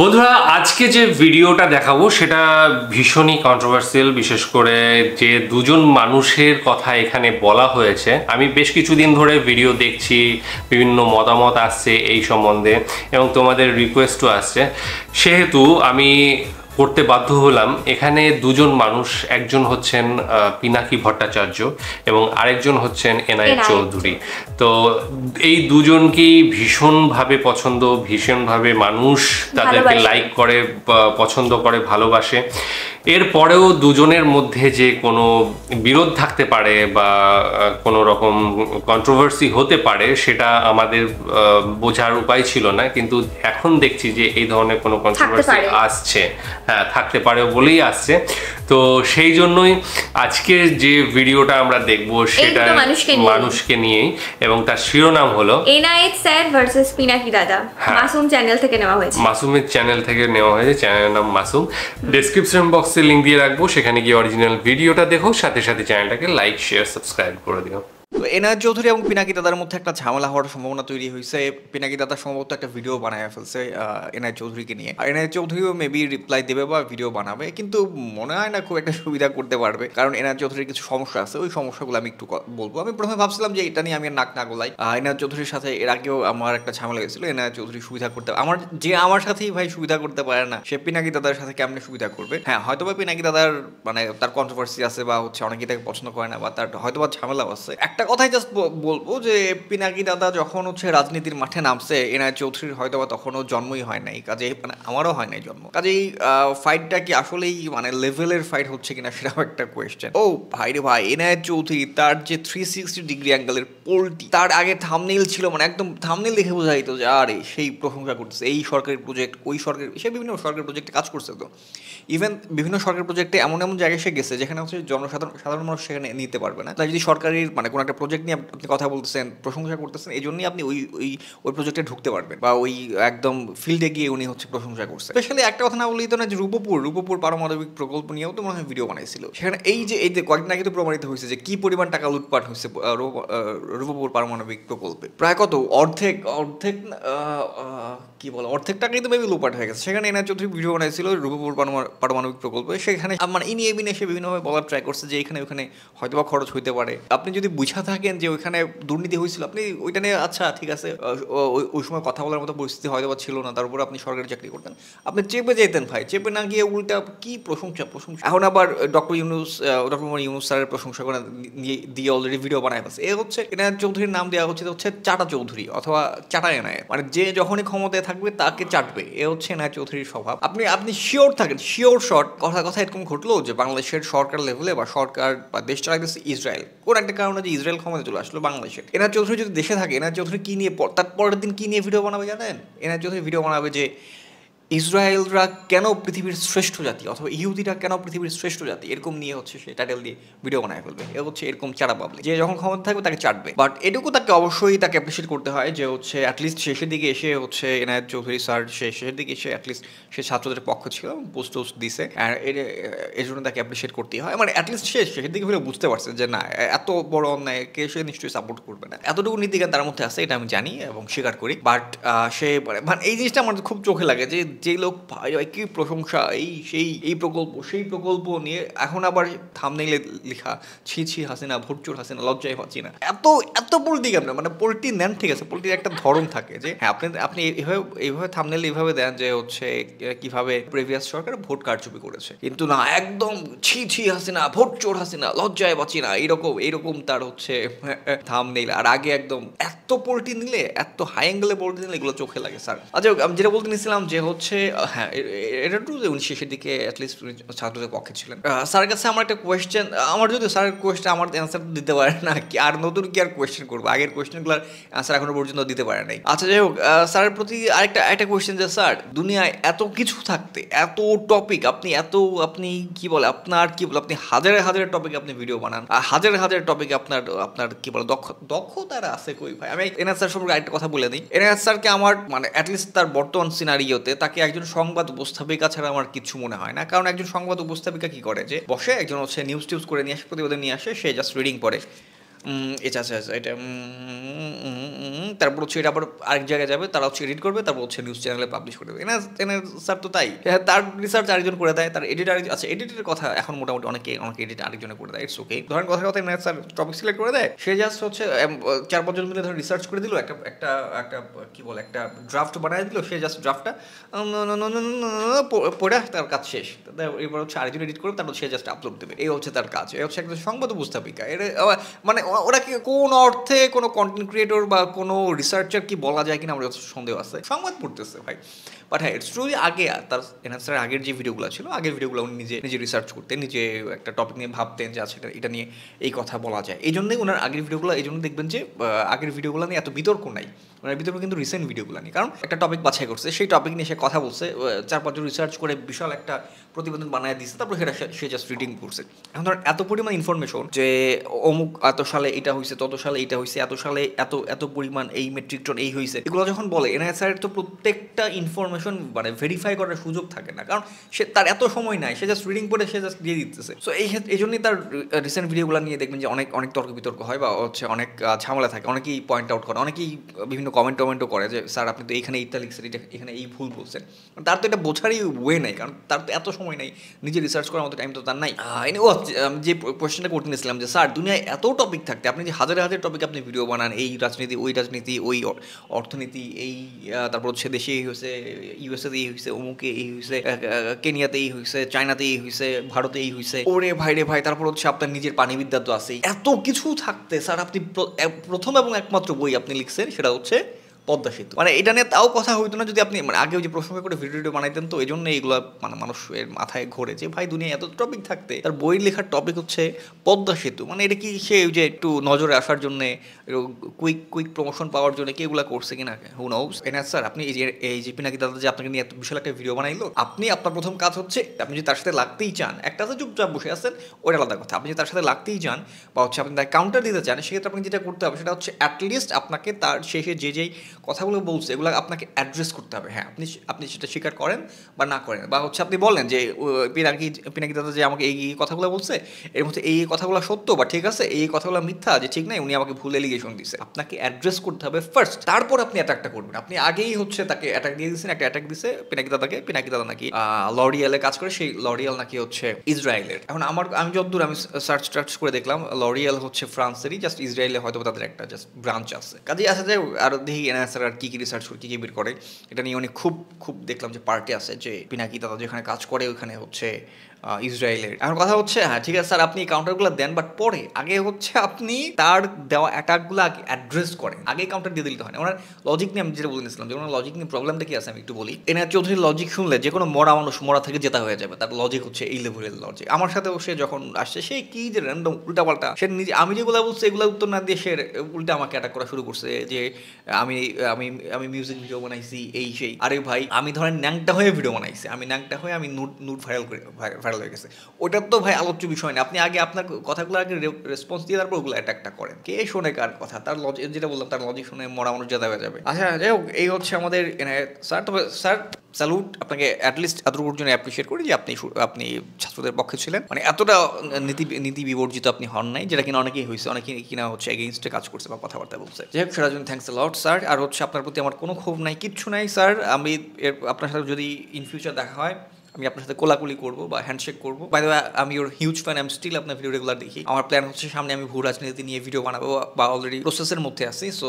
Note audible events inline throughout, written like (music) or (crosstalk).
বন্ধুরা আজকে যে ভিডিওটা দেখাবো সেটা ভীষণই কন্ট্রোভার্সিয়াল বিশেষ করে যে দুজন মানুষের কথা এখানে বলা হয়েছে আমি বেশ কিছুদিন ধরে ভিডিও দেখছি বিভিন্ন মতামত আসছে এই সম্বন্ধে এবং তোমাদের রিকোয়েস্টও আসছে সেহেতু আমি করতে বাধ্য হলাম এখানে দুজন মানুষ একজন হচ্ছেন পিনাকি ভট্টাচার্য এবং আরেকজন হচ্ছেন এনআই চৌধুরী তো এই দুজনকেই ভীষণভাবে পছন্দ ভীষণভাবে মানুষ তাদেরকে লাইক করে পছন্দ করে ভালোবাসে এরপরেও দুজনের মধ্যে যে কোনো বিরোধ থাকতে পারে বা কোনো রকম কন্ট্রোভার্সি হতে পারে সেটা আমাদের বোঝার উপায় ছিল না কিন্তু এখন দেখছি যে এই ধরনের কোনো কন্ট্রোভার্সি আসছে হ্যাঁ থাকতে পারে বলেই আসছে তো সেই জন্যই আজকে যে ভিডিওটা আমরা দেখব সেটা মানুষকে নিয়েই এবং তার শিরোনাম হলো এনআইএস স্যার ভার্সেস পিনাকি দাদা হ্যাঁ। মাসুম চ্যানেল থেকে নেওয়া হয়েছে মাসুমের চ্যানেল থেকে নেওয়া হয়েছে চ্যানেলের নাম মাসুম ডেসক্রিপশন বক্স বক্সে লিঙ্ক দিয়ে রাখবো সেখানে গিয়ে অরিজিনাল ভিডিওটা দেখো সাথে সাথে চ্যানেলটাকে লাইক শেয়ার সাবস্ক্রাইব করে দিও তো এনায়ত চৌধুরী এবং পিনাকি দাদার মধ্যে একটা ঝামেলা হওয়ার সম্ভাবনা তৈরি হয়েছে পিনাকি দাদা সম্ভবত একটা ভিডিও বানায় ফেলছে এনায়ত চৌধুরীকে নিয়ে আর এনায়ত চৌধুরীও মেবি রিপ্লাই দেবে বা ভিডিও বানাবে কিন্তু মনে হয় না খুব একটা সুবিধা করতে পারবে কারণ এনায়ত চৌধুরীর কিছু সমস্যা আছে ওই সমস্যাগুলো আমি একটু বলবো আমি প্রথমে ভাবছিলাম যে এটা নিয়ে আমি নাক না গোলাই এনায়ত চৌধুরীর সাথে এর আগেও আমার একটা ঝামেলা গেছিল এনায়ত চৌধুরী সুবিধা করতে আমার যে আমার সাথেই ভাই সুবিধা করতে পারে না সে পিনাকি দাদার সাথে কেমন সুবিধা করবে হ্যাঁ হয়তো বা পিনাকি দাদার মানে তার কন্ট্রোভার্সি আছে বা হচ্ছে অনেকেই তাকে পছন্দ করে না বা তার হয়তো বা ঝামেলাও আছে একটা একটা কথাই জাস্ট বলবো যে পিনাকি দাদা যখন হচ্ছে রাজনীতির মাঠে নামছে এনআই চৌধুরীর হয়তো বা তখনও জন্মই হয় নাই কাজে মানে আমারও হয় নাই জন্ম কাজেই ফাইটটা কি আসলেই মানে লেভেলের ফাইট হচ্ছে কিনা সেটাও একটা কোয়েশ্চেন ও ভাই রে ভাই এনআই চৌধুরী তার যে থ্রি সিক্সটি ডিগ্রি অ্যাঙ্গেলের পোলটি তার আগে থামনেল ছিল মানে একদম থামনেল দেখে বোঝা যেত যে আরে সেই প্রশংসা করছে এই সরকারি প্রজেক্ট ওই সরকারি সে বিভিন্ন সরকারি প্রজেক্টে কাজ করছে তো ইভেন বিভিন্ন সরকারি প্রজেক্টে এমন এমন জায়গায় সে গেছে যেখানে হচ্ছে জনসাধারণ সাধারণ মানুষ সেখানে নিতে পারবে না তাই যদি সরকারের মানে কোনো একটা একটা প্রজেক্ট নিয়ে আপনি কথা বলতেছেন প্রশংসা করতেছেন এই জন্যই আপনি ওই ওই ওই প্রজেক্টে ঢুকতে পারবেন বা ওই একদম ফিল্ডে গিয়ে উনি হচ্ছে প্রশংসা করছেন স্পেশালি একটা কথা না বললেই তো না যে রূপপুর রূপপুর পারমাণবিক প্রকল্প নিয়েও তো মনে হয় ভিডিও বানাইছিল সেখানে এই যে এই যে কয়েকদিন আগে তো প্রমাণিত হয়েছে যে কি পরিমাণ টাকা লুটপাট হয়েছে রূপপুর পারমাণবিক প্রকল্পে প্রায় কত অর্ধেক অর্ধেক কি বলো অর্ধেক টাকাই তো মেবি লুপাট হয়ে গেছে সেখানে এনা চৌধুরী ভিডিও বানাইছিল রূপপুর পারমাণবিক প্রকল্পে সেখানে আমার মানে ইনি বিনে এসে বিভিন্নভাবে বলার ট্রাই করছে যে এখানে ওখানে হয়তো বা খরচ হইতে পারে আপনি যদি বুঝা থাকেন যে ওইখানে দুর্নীতি হয়েছিল আপনি ওইটা নিয়ে আচ্ছা ঠিক আছে ওই সময় কথা বলার মতো পরিস্থিতি হয়তো বা ছিল না তারপরে আপনি সরকারি চাকরি করতেন আপনি চেপে যেতেন ভাই চেপে না গিয়ে উল্টা কি প্রশংসা প্রশংসা এখন আবার ডক্টর ইউনুস ডক্টর মোহাম্মদ ইউনুস স্যারের প্রশংসা করে দিয়ে অলরেডি ভিডিও বানায় পাচ্ছে এ হচ্ছে এনায়ত চৌধুরীর নাম দেওয়া হচ্ছে হচ্ছে চাটা চৌধুরী অথবা চাটা এনায়ত মানে যে যখনই ক্ষমতায় থাকবে তাকে চাটবে এ হচ্ছে এনায়ত চৌধুরীর স্বভাব আপনি আপনি শিওর থাকেন শিওর শর্ট কথা কথা এরকম ঘটলো যে বাংলাদেশের সরকার লেভেলে বা সরকার বা দেশ চালাইতেছে ইসরায়েল কোন একটা কারণে যে ইসরায়েল ইসরায়েল ক্ষমতা চলে আসলো বাংলাদেশে এনার চৌধুরী যদি দেশে থাকে এনার চৌধুরী কী নিয়ে তার পরের দিন কী নিয়ে ভিডিও বানাবে জানেন এনার চৌধুরী ভিডিও বানাবে যে ইসরায়েলরা কেন পৃথিবীর শ্রেষ্ঠ জাতি অথবা ইহুদিরা কেন পৃথিবীর শ্রেষ্ঠ জাতি এরকম নিয়ে হচ্ছে সে টাইটেল দিয়ে ভিডিও বানায় ফেলবে এ হচ্ছে এরকম চারা পাবলি যে যখন ক্ষমতা থাকবে তাকে চাটবে বাট এটুকু তাকে অবশ্যই তাকে অ্যাপ্রিসিয়েট করতে হয় যে হচ্ছে অ্যাটলিস্ট শেষের দিকে এসে হচ্ছে এনায়ত চৌধুরী স্যার সে শেষের দিকে এসে অ্যাটলিস্ট সে ছাত্রদের পক্ষ ছিল পোস্ট টোস্ট দিছে এর জন্য তাকে অ্যাপ্রিসিয়েট করতেই হয় মানে অ্যাটলিস্ট সে শেষের দিকে হলে বুঝতে পারছে যে না এত বড় কে সে নিশ্চয়ই সাপোর্ট করবে না এতটুকু নীতিজ্ঞান তার মধ্যে আছে এটা আমি জানি এবং স্বীকার করি বাট সে মানে, মানে এই জিনিসটা আমার খুব চোখে লাগে যে যে লোক কি প্রশংসা এই সেই এই প্রকল্প সেই প্রকল্প নিয়ে এখন আবার থামনেইলে লেখা ছি ছি হাসিনা ভুটচুর হাসিনা লজ্জায় পাচ্ছি না এত এত পোল্ট্রি কেন মানে পোলট্রি নেন ঠিক আছে পোলট্রির একটা ধরন থাকে যে হ্যাঁ, আপনি আপনি এইভাবে এইভাবে থামনেইলে এইভাবে দেন যে হচ্ছে কিভাবে প্রিভিয়াস সরকার ভোট কারচুপি করেছে কিন্তু না একদম ছি ছি হাসিনা ভোট চোর হাসিনা লজ্জায় বাঁচি না এইরকম এইরকম তার হচ্ছে থাম হ্যাঁ, নেই হ্যাঁ, আর আগে একদম এত পোলট্রি নিলে এত হাই অ্যাঙ্গেলে পোলট্রি নিলে এগুলো চোখে লাগে স্যার আচ্ছা আমি যেটা বলতে নিয়েছিলাম যে হচ্ছে হচ্ছে হ্যাঁ এটা টু উনি শেষের দিকে অ্যাটলিস্ট ছাত্রদের পক্ষে ছিলেন স্যার কাছে আমার একটা কোয়েশ্চেন আমার যদি স্যার কোয়েশ্চেন আমার অ্যান্সার দিতে পারে না কি আর নতুন কি আর কোয়েশ্চেন করবো আগের কোয়েশ্চেনগুলোর অ্যান্সার এখনো পর্যন্ত দিতে পারে নাই আচ্ছা যাই হোক স্যারের প্রতি আরেকটা একটা কোয়েশ্চেন যে স্যার দুনিয়ায় এত কিছু থাকতে এত টপিক আপনি এত আপনি কি বলে আপনার কি বলে আপনি হাজারে হাজারের টপিকে আপনি ভিডিও বানান আর হাজারে হাজারের টপিকে আপনার আপনার কি বলে দক্ষ দক্ষতারা আছে কই ভাই আমি এনএস স্যার সম্পর্কে আরেকটা কথা বলে দিই এনএস স্যারকে আমার মানে অ্যাটলিস্ট তার বর্তমান সিনারিওতে তাকে একজন সংবাদ উপস্থাপিকা ছাড়া আমার কিছু মনে হয় না কারণ একজন সংবাদ উপস্থাপিকা কি করে যে বসে একজন হচ্ছে নিউজ টিউজ করে নিয়ে আসে প্রতিবেদন নিয়ে আসে সে জাস্ট রিডিং পড়ে এটা আছে আচ্ছা এটা তারপর হচ্ছে এটা আবার আরেক জায়গায় যাবে তারা হচ্ছে এডিট করবে তারপর হচ্ছে নিউজ চ্যানেলে পাবলিশ করে দেবে এনে স্যার তো তাই হ্যাঁ, তার রিসার্চ আরেকজন করে দেয় তার এডিট আরেকজন আচ্ছা এডিটের কথা এখন মোটামুটি অনেকে অনেকে এডিট আরেকজনে করে দেয় ইটস ওকে ধরেন কথা কথা এনার স্যার টপিক সিলেক্ট করে দেয় সে জাস্ট হচ্ছে চার পাঁচজন মিলে ধরেন রিসার্চ করে দিল একটা একটা একটা কী বলে একটা ড্রাফট বানায় দিল সে জাস্ট ড্রাফটটা পড়ে তার কাজ শেষ এবার হচ্ছে আরেকজন এডিট করবে তারপর সে জাস্ট আপলোড দেবে এই হচ্ছে তার কাজ এই হচ্ছে একজন সংবাদ উপস্থাপিকা এর মানে ওরা কি কোন অর্থে কোনো কন্টেন্ট ক্রিয়েটর বা কোনো রিসার্চার কি বলা যায় কিনা আমার সন্দেহ আছে সংবাদ পড়তেছে ভাই বাট হ্যাঁ ইটস আগে তার এনহান্সারের আগের যে ভিডিওগুলো ছিল আগের ভিডিওগুলো উনি নিজে নিজে রিসার্চ করতেন নিজে একটা টপিক নিয়ে ভাবতেন যে আচ্ছা এটা এটা নিয়ে এই কথা বলা যায় এই জন্যই ওনার আগের ভিডিওগুলো এই জন্য দেখবেন যে আগের ভিডিওগুলো নিয়ে এত বিতর্ক নাই ওনার ভিতরে কিন্তু রিসেন্ট ভিডিওগুলো নিয়ে কারণ একটা টপিক বাছাই করছে সেই টপিক নিয়ে সে কথা বলছে চার পাঁচজন রিসার্চ করে বিশাল একটা প্রতিবেদন বানিয়ে দিচ্ছে তারপর সেটা সে জাস্ট রিডিং করছে এখন ধর এত পরিমাণ ইনফরমেশন যে অমুক এত সালে এটা হয়েছে তত সালে এটা হয়েছে এত সালে এত এত পরিমাণ এই মেট্রিক টন এই হয়েছে এগুলো যখন বলে এনআইএসআর তো প্রত্যেকটা ইনফরমেশন মানে ভেরিফাই করার সুযোগ থাকে না কারণ সে তার এত সময় নাই সে জাস্ট রিডিং পড়ে সে জাস্ট দিয়ে দিতেছে সো এই এই জন্যই তার রিসেন্ট ভিডিওগুলো নিয়ে দেখবেন যে অনেক অনেক তর্ক বিতর্ক হয় বা হচ্ছে অনেক ঝামেলা থাকে অনেকেই পয়েন্ট আউট করে অনেকেই বিভিন্ন কমেন্ট টমেন্টও করে যে স্যার আপনি তো এখানে এইটা লিখছেন এটা এখানে এই ভুল বলছেন মানে তার তো এটা বোঝারই ওয়ে নাই কারণ তার তো এত সময় নাই নিজে রিসার্চ করার মতো টাইম তো তার নাই ও আমি যে কোয়েশ্চেনটা করতে নিয়েছিলাম যে স্যার দুনিয়ায় এত টপিক থাকতে আপনি যে হাজার হাজার টপিক আপনি ভিডিও বানান এই রাজনীতি ওই রাজনীতি ওই অর্থনীতি এই তারপর হচ্ছে দেশে এই হয়েছে ইউএসএতে এই হয়েছে অমুকে এই হয়েছে কেনিয়াতে এই হয়েছে চায়নাতে এই হয়েছে ভারতে এই হয়েছে ওরে ভাই রে ভাই তারপর হচ্ছে আপনার নিজের পানিবিদ্যা তো আছে এত কিছু থাকতে স্যার আপনি প্রথম এবং একমাত্র বই আপনি লিখছেন সেটা হচ্ছে পদ্মা সেতু মানে এটা নিয়ে তাও কথা হইতো না যদি আপনি মানে আগে যে প্রসঙ্গে করে ভিডিও টিডিও বানাইতেন তো এই জন্য এইগুলো মানে মানুষের মাথায় ঘোরে যে ভাই দুনিয়া এত টপিক থাকতে তার বই লেখার টপিক হচ্ছে পদ্মা সেতু মানে এটা কি সে ওই যে একটু নজরে আসার জন্যে কুইক কুইক প্রমোশন পাওয়ার জন্য কি এগুলো করছে কিনা হু নোস এন স্যার আপনি এই যে এই যে পিনাকি দাদা যে আপনাকে নিয়ে এত বিশাল একটা ভিডিও বানাইলো আপনি আপনার প্রথম কাজ হচ্ছে আপনি যদি তার সাথে লাগতেই চান একটা তো চুপচাপ বসে আছেন ওইটা আলাদা কথা আপনি যদি তার সাথে লাগতেই চান বা হচ্ছে আপনি তার কাউন্টার দিতে চান সেক্ষেত্রে আপনি যেটা করতে হবে সেটা হচ্ছে অ্যাটলিস্ট আপনাকে তার শেষে যে যেই কথাগুলো বলছে এগুলো আপনাকে অ্যাড্রেস করতে হবে হ্যাঁ আপনি আপনি সেটা স্বীকার করেন বা না করেন বা হচ্ছে আপনি বলেন যে পিনাকি পিনাকি দাদা যে আমাকে এই কথাগুলো বলছে এর মধ্যে এই কথাগুলো সত্য বা ঠিক আছে এই কথাগুলো মিথ্যা যে ঠিক নাই উনি আমাকে ভুল এলিগেশন দিছে আপনাকে অ্যাড্রেস করতে হবে ফার্স্ট তারপর আপনি অ্যাটাকটা করবেন আপনি আগেই হচ্ছে তাকে অ্যাটাক দিয়ে দিয়েছেন একটা অ্যাটাক দিছে পিনাকি দাদাকে পিনাকি দাদা নাকি লরিয়ালে কাজ করে সেই লরিয়াল নাকি হচ্ছে ইসরায়েলের এখন আমার আমি যতদূর আমি সার্চ টার্চ করে দেখলাম লরিয়াল হচ্ছে ফ্রান্সেরই জাস্ট ইসরায়েলে হয়তো তাদের একটা জাস্ট ব্রাঞ্চ আছে কাজেই আছে যে আর দেখি এনআস ন্যাসার আর কী কী রিসার্চ কী কী বের করে এটা নিয়ে অনেক খুব খুব দেখলাম যে পার্টি আছে যে পিনাকি দাদা যেখানে কাজ করে ওইখানে হচ্ছে ইসরায়েলের এখন কথা হচ্ছে হ্যাঁ ঠিক আছে স্যার আপনি কাউন্টারগুলো দেন বাট পরে আগে হচ্ছে আপনি তার দেওয়া অ্যাটাকগুলো আগে অ্যাড্রেস করেন আগে কাউন্টার দিয়ে দিতে হয় ওনার লজিক নিয়ে আমি যেটা বলে বলেছিলাম যে ওনার লজিক নিয়ে প্রবলেমটা কি আছে আমি একটু বলি এনার চৌধুরীর লজিক শুনলে যে কোনো মরা মানুষ মরা থেকে জেতা হয়ে যাবে তার লজিক হচ্ছে এই লেভেলের লজিক আমার সাথেও সে যখন আসছে সে কি যে র্যান্ডম উল্টাপাল্টা সে নিজে আমি যেগুলো বলছি এগুলো উত্তর না দিয়ে সে উল্টা আমাকে অ্যাটাক করা শুরু করছে যে আমি আমি আমি মিউজিক ভিডিও বানাইছি এই সেই আরে ভাই আমি ধরেন ন্যাংটা হয়ে ভিডিও বানাইছি আমি ন্যাংটা হয়ে আমি নোট নোট ভাইরাল করি ভাইরাল হয়ে গেছে ওটা তো ভাই আলোচ্য বিষয় না আপনি আগে আপনার কথাগুলো আগে রেসপন্স দিয়ে তারপর ওগুলো অ্যাটাকটা করেন কে শোনে কার কথা তার লজিক যেটা বললাম তার লজিক শুনে মরা মানুষ জাদা হয়ে যাবে আচ্ছা যাই হোক এই হচ্ছে আমাদের স্যার তবে স্যার স্যালুট আপনাকে অ্যাটলিস্ট এতটুকুর জন্য অ্যাপ্রিসিয়েট করি যে আপনি আপনি ছাত্রদের পক্ষে ছিলেন মানে এতটা নীতি নীতি বিবর্জিত আপনি হন নাই যেটা কিনা অনেকেই হয়েছে অনেকে কিনা হচ্ছে এগেনস্টে কাজ করছে বা কথাবার্তা বলছে যাই হোক সেটার জন্য থ্যাংকস লট স্যার আর হচ্ছে আপনার প্রতি আমার কোনো ক্ষোভ নাই কিচ্ছু নাই স্যার আমি আপনার সাথে যদি ইন ফিউচার দেখা হয় আমি আপনার সাথে কোলাকুলি করবো বা হ্যান্ডশেক করবো বাই আমি ওর হিউজ ফ্যান আমি স্টিল আপনার ভিডিও রেগুলার দেখি আমার প্ল্যান হচ্ছে সামনে আমি ভূ রাজনীতি নিয়ে ভিডিও বানাবো বা অলরেডি প্রসেসের মধ্যে আছি সো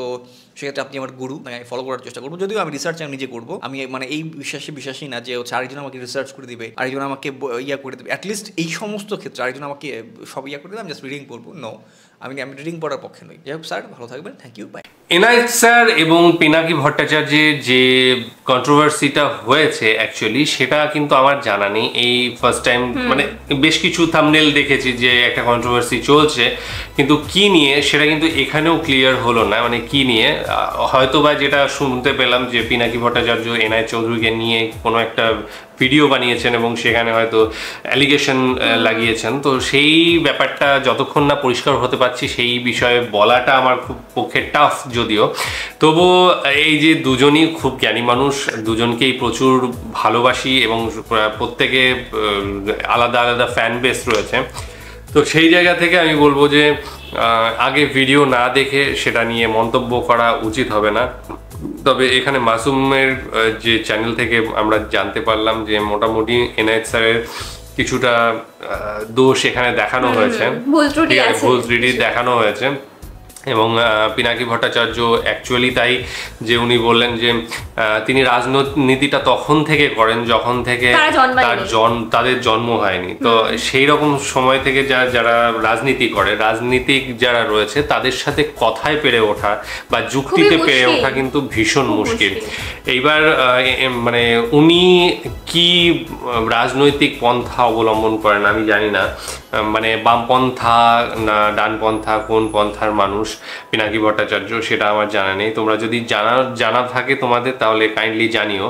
সেক্ষেত্রে আপনি আমার গুরু মানে আমি ফলো করার চেষ্টা করবো যদিও আমি রিসার্চ আমি নিজে করবো আমি মানে এই বিশ্বাসে বিশ্বাসী না যে হচ্ছে আরেকজন আমাকে রিসার্চ করে দিবে আরেকজন আমাকে ইয়া করে দেবে অ্যাটলিস্ট এই সমস্ত ক্ষেত্রে আরেকজন আমাকে সব ইয়া করে দেবে আমি জাস্ট রিডিং করবো নো আমি আমি রিডিং পড়ার পক্ষে নই যাই হোক স্যার ভালো থাকবেন thank you bye Enayet sir এবং পিনাকি ভট্টাচার্যের যে কন্ট্রোভার্সিটা হয়েছে অ্যাকচুয়ালি সেটা কিন্তু আমার জানা নেই এই ফার্স্ট টাইম মানে বেশ কিছু থামনেল দেখেছি যে একটা কন্ট্রোভার্সি চলছে কিন্তু কি নিয়ে সেটা কিন্তু এখানেও ক্লিয়ার হলো না মানে কি নিয়ে হয়তো বা যেটা শুনতে পেলাম যে পিনাকি ভট্টাচার্য এনআই চৌধুরীকে নিয়ে কোনো একটা ভিডিও বানিয়েছেন এবং সেখানে হয়তো অ্যালিগেশন লাগিয়েছেন তো সেই ব্যাপারটা যতক্ষণ না পরিষ্কার হতে পারছি সেই বিষয়ে বলাটা আমার খুব পক্ষে টাফ যদিও তবু এই যে দুজনই খুব জ্ঞানী মানুষ দুজনকেই প্রচুর ভালোবাসি এবং প্রত্যেকে আলাদা আলাদা ফ্যান বেস রয়েছে তো সেই জায়গা থেকে আমি বলবো যে আগে ভিডিও না দেখে সেটা নিয়ে মন্তব্য করা উচিত হবে না তবে এখানে মাসুমের যে চ্যানেল থেকে আমরা জানতে পারলাম যে মোটামুটি এনআইএস স্যারের কিছুটা দোষ এখানে দেখানো হয়েছে ভুল ত্রুটি দেখানো হয়েছে এবং পিনাকি ভট্টাচার্য অ্যাকচুয়ালি তাই যে উনি বললেন যে তিনি রাজনীতিটা তখন থেকে করেন যখন থেকে তার জন তাদের জন্ম হয়নি তো সেই রকম সময় থেকে যারা যারা রাজনীতি করে রাজনীতিক যারা রয়েছে তাদের সাথে কথায় পেরে ওঠা বা যুক্তিতে পেরে ওঠা কিন্তু ভীষণ মুশকিল এইবার মানে উনি কি রাজনৈতিক পন্থা অবলম্বন করেন আমি জানি না মানে বামপন্থা না ডানপন্থা কোন পন্থার মানুষ পিনাকি ভট্টাচার্য সেটা আমার জানা নেই তোমরা যদি জানা জানা থাকে তোমাদের তাহলে কাইন্ডলি জানিও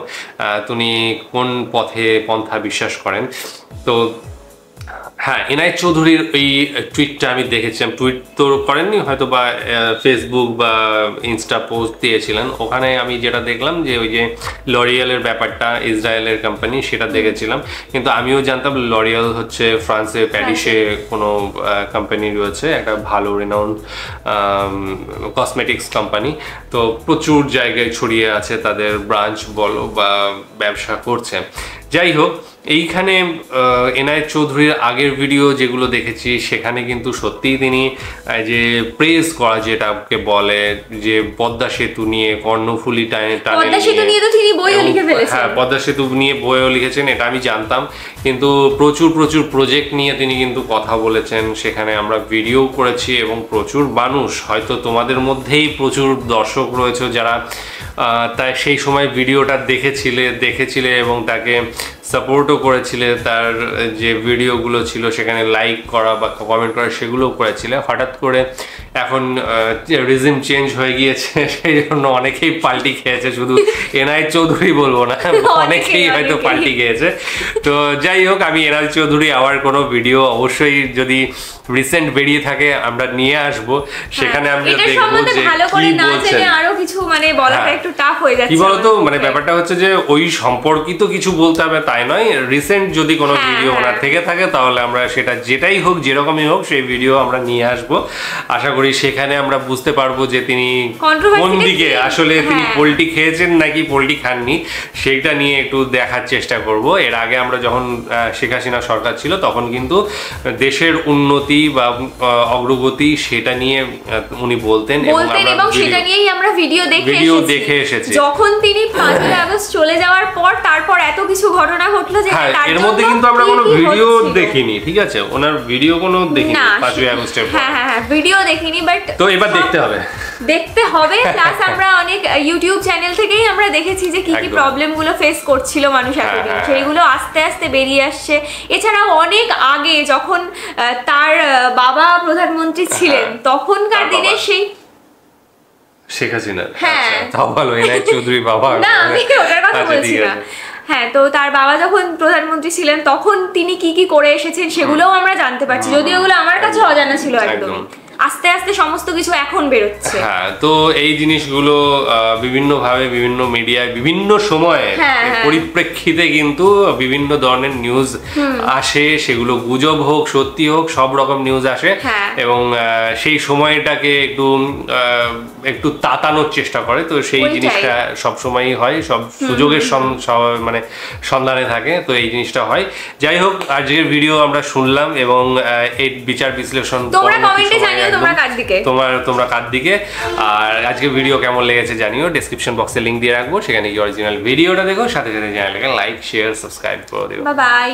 তুমি কোন পথে পন্থা বিশ্বাস করেন তো হ্যাঁ এনআই চৌধুরীর এই টুইটটা আমি দেখেছিলাম টুইট তো করেননি হয়তো বা ফেসবুক বা ইনস্টা পোস্ট দিয়েছিলেন ওখানে আমি যেটা দেখলাম যে ওই যে লরিয়ালের ব্যাপারটা ইসরায়েলের কোম্পানি সেটা দেখেছিলাম কিন্তু আমিও জানতাম লরিয়াল হচ্ছে ফ্রান্সে প্যারিসে কোনো কোম্পানি রয়েছে একটা ভালো রেনাউন্ড কসমেটিক্স কোম্পানি তো প্রচুর জায়গায় ছড়িয়ে আছে তাদের ব্রাঞ্চ বলো বা ব্যবসা করছে যাই হোক এইখানে এনায়েত চৌধুরীর আগের ভিডিও যেগুলো দেখেছি সেখানে কিন্তু সত্যিই তিনি যে প্রেস করা যেটাকে বলে যে পদ্মা সেতু নিয়ে কর্ণফুলি টানে টানে হ্যাঁ পদ্মা সেতু নিয়ে বইও লিখেছেন এটা আমি জানতাম কিন্তু প্রচুর প্রচুর প্রজেক্ট নিয়ে তিনি কিন্তু কথা বলেছেন সেখানে আমরা ভিডিও করেছি এবং প্রচুর মানুষ হয়তো তোমাদের মধ্যেই প্রচুর দর্শক রয়েছে যারা তাই সেই সময় ভিডিওটা দেখেছিলে দেখেছিলে এবং তাকে সাপোর্টও করেছিলে তার যে ভিডিওগুলো ছিল সেখানে লাইক করা বা কমেন্ট করা সেগুলোও করেছিলে হঠাৎ করে এখন রিজিম চেঞ্জ হয়ে গিয়েছে (laughs) সেই জন্য অনেকেই পাল্টি খেয়েছে শুধু (laughs) এনআই চৌধুরী বলবো না অনেকেই হয়তো পাল্টি খেয়েছে তো যাই হোক আমি এনআই চৌধুরী আবার কোনো ভিডিও অবশ্যই যদি রিসেন্ট বেরিয়ে থাকে আমরা নিয়ে আসব হ্যাঁ, সেখানে আমরা দেখব যে ভালো করে না জেনে আরো কিছু মানে বলাটা হ্যাঁ। একটু টাফ হয়ে যাচ্ছে কি বলতো মানে হ্যাঁ। ব্যাপারটা হচ্ছে যে ওই সম্পর্কিত কিছু বলতে হবে তাই নয় রিসেন্ট যদি কোনো ভিডিও ওনার থেকে থাকে তাহলে আমরা সেটা যেটাই হোক যেরকমই হোক সেই ভিডিও আমরা নিয়ে আসব আশা করি সেখানে আমরা বুঝতে পারবো যে তিনি কোন দিকে আসলে তিনি পোলট্রি খেয়েছেন নাকি পোলট্রি খাননি সেটা নিয়ে একটু দেখার চেষ্টা করব এর আগে আমরা যখন শেখ হাসিনা সরকার ছিল তখন কিন্তু দেশের উন্নতি অগ্রগতি বা অগ্রগতি সেটা নিয়ে উনি বলতেন এবং সেটা নিয়েই আমরা ভিডিও দেখে ভিডিও দেখে এসেছি যখন তিনি ফার্স্ট (laughs) এত কিছু ঘটনা ঘটলো যে হ্যাঁ, এর মধ্যে কিন্তু আমরা কোনো ভিডিও দেখিনি ঠিক আছে ওনার ভিডিও কোনো দেখিনি পাঁচ আগস্টের হ্যাঁ হ্যাঁ ভিডিও হ্যাঁ, দেখিনি বাট তো এবার দেখতে হবে দেখতে হবে প্লাস আমরা অনেক ইউটিউব চ্যানেল থেকেই আমরা দেখেছি যে কি কি প্রবলেমগুলো ফেস করছিল মানুষ হ্যাঁ, এতদিন সেইগুলো আস্তে আস্তে বেরিয়ে আসছে এছাড়াও অনেক আগে যখন তার বাবা প্রধানমন্ত্রী ছিলেন তখনকার দিনে সেই শেখ হাসিনা হ্যাঁ। আচ্ছা, তাও ভালো এনায় চৌধুরী বাবা না মানে আমি ওটার কথা আচ্ছা, বলছি না হ্যাঁ তো তার বাবা যখন প্রধানমন্ত্রী ছিলেন তখন তিনি কি কি করে এসেছেন সেগুলোও আমরা জানতে পারছি যদিও ওগুলো আমার কাছে অজানা ছিল একদম আস্তে আস্তে সমস্ত কিছু এখন বেরোচ্ছে হ্যাঁ তো এই জিনিসগুলো বিভিন্ন ভাবে বিভিন্ন মিডিয়ায় বিভিন্ন সময়ে হ্যাঁ, হ্যাঁ। পরিপ্রেক্ষিতে কিন্তু বিভিন্ন ধরনের নিউজ আসে সেগুলো গুজব হোক সত্যি হোক সব রকম নিউজ আসে হ্যাঁ। এবং সেই সময়টাকে একটু একটু তাতানোর চেষ্টা করে তো সেই জিনিসটা সব সময়ই হয় সব সুযোগের মানে সন্ধানে থাকে তো এই জিনিসটা হয় যাই হোক আজকের ভিডিও আমরা শুনলাম এবং এই বিচার বিশ্লেষণ তোমরা কমেন্টে জানিয়ে তোমার তোমরা কার দিকে আর আজকে ভিডিও কেমন লেগেছে জানিও ডেসক্রিপশন বক্সে লিঙ্ক দিয়ে রাখবো সেখানে কি অরিজিনাল ভিডিওটা দেখো সাথে সাথে চ্যানেলকে লাইক শেয়ার সাবস্ক্রাইব করে দেবো বাই